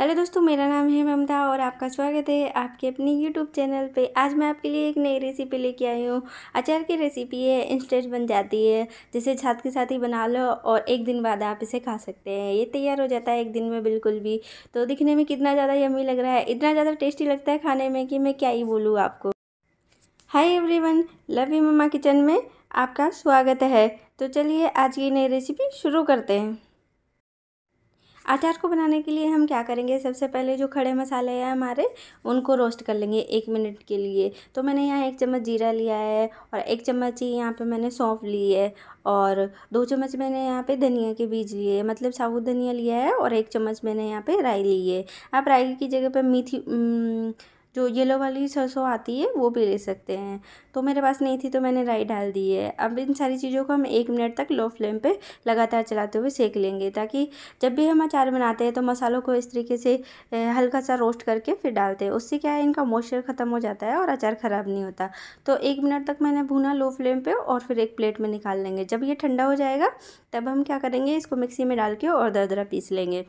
hello दोस्तों मेरा नाम है ममता और आपका स्वागत है आपके अपने यूट्यूब चैनल पे आज मैं आपके लिए एक नई रेसिपी लेके आई हूँ अचार की रेसिपी है इंस्टेंट बन जाती है जिसे छात के साथ ही बना लो और एक दिन बाद आप इसे खा सकते हैं ये तैयार हो जाता है एक दिन में बिल्कुल भी तो दिखने में कितना ज़्यादा यमी लग रहा है इतना ज़्यादा टेस्टी लगता है खाने में कि मैं क्या ही बोलूँ आपको hi everyone Lovi mamma kitchen में आपका स्वागत है तो चलिए आज की नई रेसिपी शुरू करते हैं अचार को बनाने के लिए हम क्या करेंगे सबसे पहले जो खड़े मसाले हैं हमारे उनको रोस्ट कर लेंगे एक मिनट के लिए तो मैंने यहाँ एक चम्मच जीरा लिया है और एक चम्मच ही यहाँ पे मैंने सौंफ ली है और दो चम्मच मैंने यहाँ पे धनिया के बीज लिए मतलब साबुत धनिया लिया है और एक चम्मच मैंने यहाँ पे राई ली है आप राई की जगह पर मीठी जो येलो वाली सरसों आती है वो भी ले सकते हैं तो मेरे पास नहीं थी तो मैंने राई डाल दी है अब इन सारी चीज़ों को हम एक मिनट तक लो फ्लेम पे लगातार चलाते हुए सेक लेंगे ताकि जब भी हम अचार बनाते हैं तो मसालों को इस तरीके से हल्का सा रोस्ट करके फिर डालते हैं उससे क्या है इनका मॉइस्चर ख़त्म हो जाता है और अचार ख़राब नहीं होता तो एक मिनट तक मैंने भुना लो फ्लेम पर और फिर एक प्लेट में निकाल लेंगे जब ये ठंडा हो जाएगा तब हम क्या करेंगे इसको मिक्सी में डाल के और दरदरा पीस लेंगे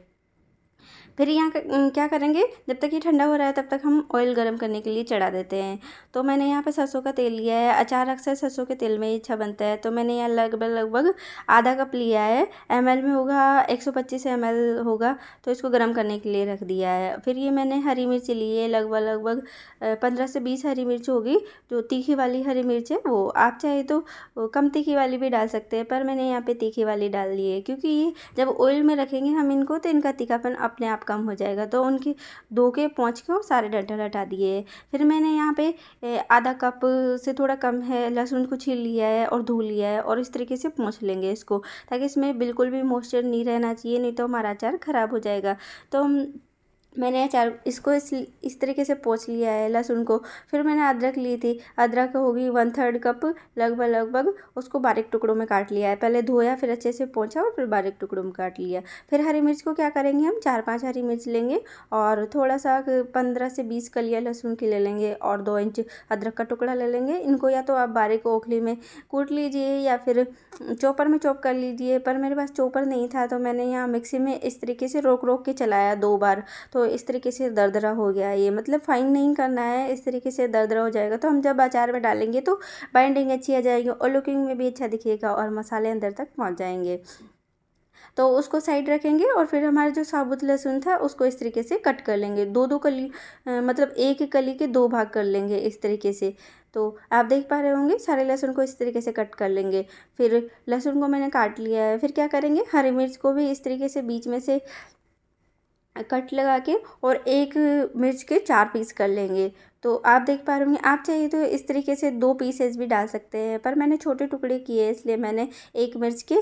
फिर यहाँ क्या करेंगे जब तक ये ठंडा हो रहा है तब तक हम ऑयल गर्म करने के लिए चढ़ा देते हैं तो मैंने यहाँ पर सरसों का तेल लिया है अचार अक्सर सरसों के तेल में ही अच्छा बनता है तो मैंने यहाँ लगभग लगभग आधा कप लिया है एम में होगा एक सौ होगा तो इसको गर्म करने के लिए रख दिया है फिर ये मैंने हरी मिर्च ली है लगभग लगभग पंद्रह से बीस हरी मिर्च होगी जो तीखी वाली हरी मिर्च है वो आप चाहे तो कम तीखी वाली भी डाल सकते हैं पर मैंने यहाँ पे तीखी वाली डाल दी है क्योंकि ये जब ऑयल में रखेंगे हम इनको तो इनका तीखापन अपने आप आप कम हो जाएगा तो उनकी दो के पहुँच के और सारे डंठल हटा दिए फिर मैंने यहाँ पे आधा कप से थोड़ा कम है लहसुन को छील लिया है और धो लिया है और इस तरीके से पहुँच लेंगे इसको ताकि इसमें बिल्कुल भी मॉइस्चर नहीं रहना चाहिए नहीं तो हमारा अचार ख़राब हो जाएगा तो हम मैंने चार इसको इस इस तरीके से पोच लिया है लहसुन को फिर मैंने अदरक ली थी अदरक होगी वन थर्ड कप लगभग लगभग उसको बारीक टुकड़ों में काट लिया है पहले धोया फिर अच्छे से पोंछा और फिर बारीक टुकड़ों में काट लिया फिर हरी मिर्च को क्या करेंगे हम चार पाँच हरी मिर्च लेंगे और थोड़ा सा पंद्रह से बीस कलिया लहसुन की ले लेंगे और दो इंच अदरक का टुकड़ा ले लेंगे इनको या तो आप बारीक ओखली में कूट लीजिए या फिर चॉपर में चॉप कर लीजिए पर मेरे पास चॉपर नहीं था तो मैंने यहाँ मिक्सी में इस तरीके से रोक रोक के चलाया दो बार तो तो इस तरीके से दरदरा हो गया ये मतलब फाइन नहीं करना है इस तरीके से दरदरा हो जाएगा तो हम जब अचार में डालेंगे तो बाइंडिंग अच्छी आ जाएगी और लुकिंग में भी अच्छा दिखेगा और मसाले अंदर तक पहुँच जाएंगे तो उसको साइड रखेंगे और फिर हमारा जो साबुत लहसुन था उसको इस तरीके से कट कर लेंगे दो दो कली मतलब एक कली के दो भाग कर लेंगे इस तरीके से तो आप देख पा रहे होंगे सारे लहसुन को इस तरीके से कट कर लेंगे फिर लहसुन को मैंने काट लिया है फिर क्या करेंगे हरी मिर्च को भी इस तरीके से बीच में से कट लगा के और एक मिर्च के चार पीस कर लेंगे तो आप देख पा रहे होंगे आप चाहिए तो इस तरीके से दो पीसेस भी डाल सकते हैं पर मैंने छोटे टुकड़े किए इसलिए मैंने एक मिर्च के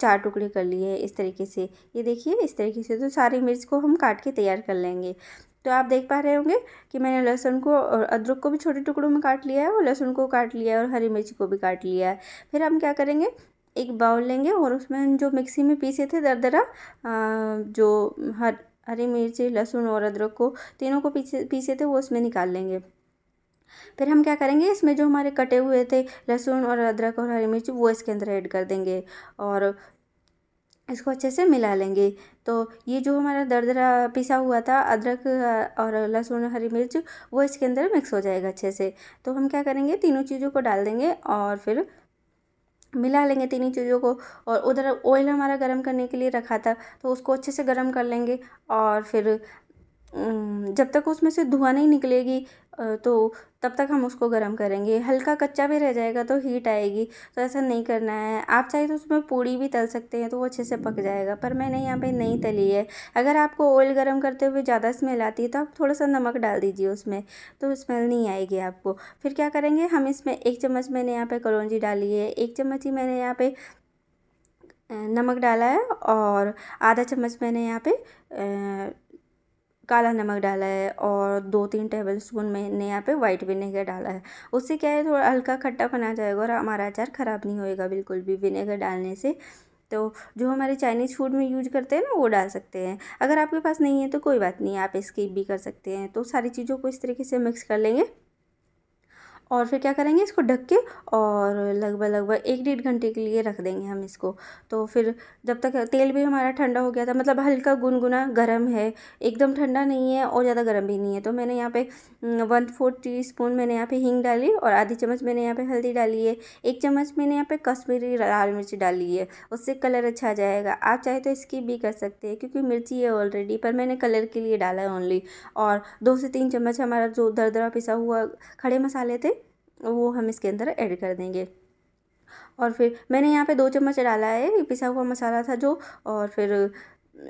चार टुकड़े कर लिए हैं इस तरीके से ये देखिए इस तरीके से तो सारी मिर्च को हम काट के तैयार कर लेंगे तो आप देख पा रहे होंगे कि मैंने लहसुन को और अदरक को भी छोटे टुकड़ों में काट लिया है और लहसुन को काट लिया है और हरी मिर्च को भी काट लिया है फिर हम क्या करेंगे एक बाउल लेंगे और उसमें जो मिक्सी में पीसे थे दरदरा जो हर हरी मिर्ची लहसुन और अदरक को तीनों को पीसे पीसे थे वो उसमें निकाल लेंगे फिर हम क्या करेंगे इसमें जो हमारे कटे हुए थे लहसुन और अदरक और हरी मिर्च वो इसके अंदर ऐड कर देंगे और इसको अच्छे से मिला लेंगे तो ये जो हमारा दरदरा पिसा हुआ था अदरक और लहसुन हरी मिर्च वो इसके अंदर मिक्स हो जाएगा अच्छे से तो हम क्या करेंगे तीनों चीज़ों को डाल देंगे और फिर मिला लेंगे ही चीज़ों को और उधर ऑयल हमारा गर्म करने के लिए रखा था तो उसको अच्छे से गर्म कर लेंगे और फिर जब तक उसमें से धुआँ नहीं निकलेगी तो तब तक हम उसको गर्म करेंगे हल्का कच्चा भी रह जाएगा तो हीट आएगी तो ऐसा नहीं करना है आप चाहे तो उसमें पूड़ी भी तल सकते हैं तो वो अच्छे से पक जाएगा पर मैंने यहाँ पे नहीं तली है अगर आपको ऑयल गर्म करते हुए ज़्यादा स्मेल आती है तो आप थोड़ा सा नमक डाल दीजिए उसमें तो स्मेल नहीं आएगी आपको फिर क्या करेंगे हम इसमें एक चम्मच मैंने यहाँ पर कलौजी डाली है एक चम्मच ही मैंने यहाँ पर नमक डाला है और आधा चम्मच मैंने यहाँ पर काला नमक डाला है और दो तीन टेबल स्पून मैंने यहाँ पे वाइट विनेगर डाला है उससे क्या है थोड़ा हल्का खट्टा बना जाएगा और हमारा अचार ख़राब नहीं होएगा बिल्कुल भी विनेगर डालने से तो जो हमारे चाइनीज़ फूड में यूज करते हैं ना वो डाल सकते हैं अगर आपके पास नहीं है तो कोई बात नहीं आप स्किप भी कर सकते हैं तो सारी चीज़ों को इस तरीके से मिक्स कर लेंगे और फिर क्या करेंगे इसको ढक के और लगभग लगभग एक डेढ़ घंटे के लिए रख देंगे हम इसको तो फिर जब तक तेल भी हमारा ठंडा हो गया था मतलब हल्का गुनगुना गर्म है एकदम ठंडा नहीं है और ज़्यादा गर्म भी नहीं है तो मैंने यहाँ पे वन फोर्थ टी स्पून मैंने यहाँ पर हींग डाली और आधी चम्मच मैंने यहाँ पर हल्दी डाली है एक चम्मच मैंने यहाँ पर कश्मीरी लाल मिर्च डाली है उससे कलर अच्छा आ जाएगा आप चाहे तो इसकी भी कर सकते हैं क्योंकि मिर्ची है ऑलरेडी पर मैंने कलर के लिए डाला है ओनली और दो से तीन चम्मच हमारा जो दरदरा पिसा हुआ खड़े मसाले थे वो हम इसके अंदर ऐड कर देंगे और फिर मैंने यहाँ पे दो चम्मच डाला है पिसा हुआ मसाला था जो और फिर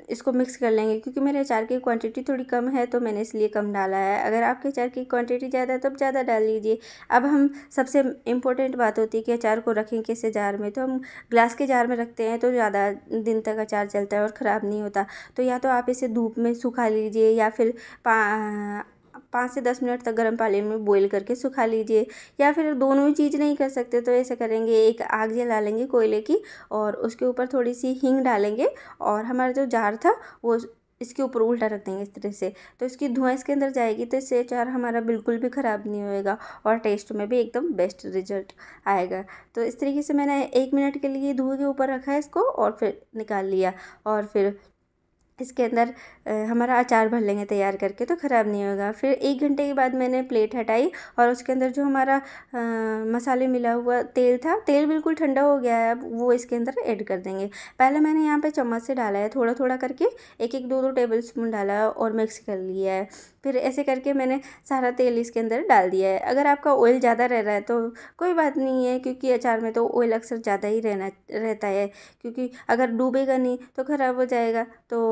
इसको मिक्स कर लेंगे क्योंकि मेरे अचार की क्वांटिटी थोड़ी कम है तो मैंने इसलिए कम डाला है अगर आपके अचार की क्वांटिटी ज़्यादा है तो ज़्यादा डाल लीजिए अब हम सबसे इम्पोर्टेंट बात होती है कि अचार को रखें कैसे जार में तो हम ग्लास के जार में रखते हैं तो ज़्यादा दिन तक अचार चलता है और ख़राब नहीं होता तो या तो आप इसे धूप में सुखा लीजिए या फिर पाँच से दस मिनट तक गर्म पानी में बॉईल करके सुखा लीजिए या फिर दोनों ही चीज़ नहीं कर सकते तो ऐसा करेंगे एक आग जला लेंगे कोयले की और उसके ऊपर थोड़ी सी हींग डालेंगे और हमारा जो जार था वो इसके ऊपर उल्टा रख देंगे इस तरह से तो इसकी धुआं इसके अंदर जाएगी तो इससे चार हमारा बिल्कुल भी ख़राब नहीं होएगा और टेस्ट में भी एकदम बेस्ट रिजल्ट आएगा तो इस तरीके से मैंने एक मिनट के लिए धुएँ के ऊपर रखा है इसको और फिर निकाल लिया और फिर इसके अंदर हमारा अचार भर लेंगे तैयार करके तो ख़राब नहीं होगा फिर एक घंटे के बाद मैंने प्लेट हटाई और उसके अंदर जो हमारा मसाले मिला हुआ तेल था तेल बिल्कुल ठंडा हो गया है अब वो इसके अंदर ऐड कर देंगे पहले मैंने यहाँ पे चम्मच से डाला है थोड़ा थोड़ा करके एक एक दो दो टेबल स्पून डाला और मिक्स कर लिया है फिर ऐसे करके मैंने सारा तेल इसके अंदर डाल दिया है अगर आपका ऑयल ज़्यादा रह रहा है तो कोई बात नहीं है क्योंकि अचार में तो ऑयल अक्सर ज़्यादा ही रहना रहता है क्योंकि अगर डूबेगा नहीं तो ख़राब हो जाएगा तो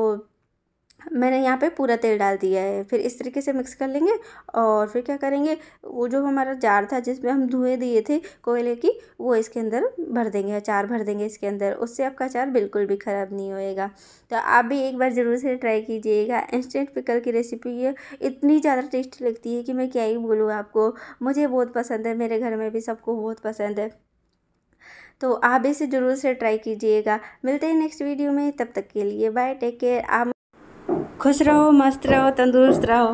मैंने यहाँ पे पूरा तेल डाल दिया है फिर इस तरीके से मिक्स कर लेंगे और फिर क्या करेंगे वो जो हमारा जार था जिसमें हम धुएँ दिए थे कोयले की वो इसके अंदर भर देंगे अचार भर देंगे इसके अंदर उससे आपका अचार बिल्कुल भी ख़राब नहीं होएगा तो आप भी एक बार ज़रूर से ट्राई कीजिएगा इंस्टेंट पिकल की रेसिपी ये इतनी ज़्यादा टेस्टी लगती है कि मैं क्या ही बोलूँ आपको मुझे बहुत पसंद है मेरे घर में भी सबको बहुत पसंद है तो आप इसे ज़रूर से ट्राई कीजिएगा मिलते हैं नेक्स्ट वीडियो में तब तक के लिए बाय टेक केयर आप खुश रहो मस्त रहो तंदुरुस्त रहो